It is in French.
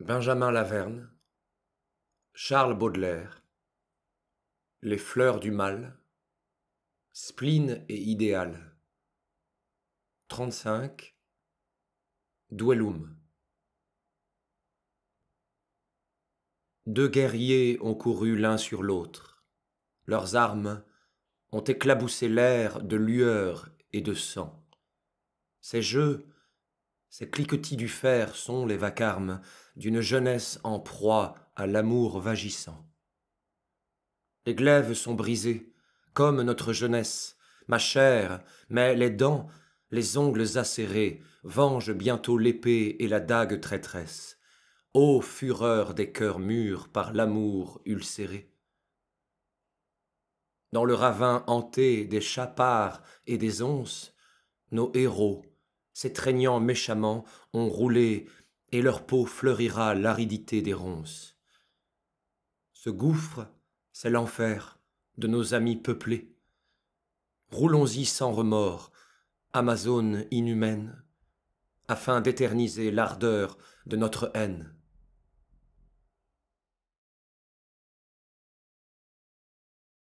Benjamin Laverne, Charles Baudelaire, Les fleurs du mal, Spleen et idéal, 35, Duellum. Deux guerriers ont couru l'un sur l'autre, leurs armes ont éclaboussé l'air de lueur et de sang. Ces jeux ces cliquetis du fer sont les vacarmes d'une jeunesse en proie à l'amour vagissant. Les glaives sont brisés, comme notre jeunesse, ma chair, mais les dents, les ongles acérés, vengent bientôt l'épée et la dague traîtresse. Ô fureur des cœurs mûrs par l'amour ulcéré! Dans le ravin hanté des chapards et des onces, nos héros s'étreignant méchamment, ont roulé, et leur peau fleurira l'aridité des ronces. Ce gouffre, c'est l'enfer de nos amis peuplés. Roulons-y sans remords, Amazone inhumaine, afin d'éterniser l'ardeur de notre haine.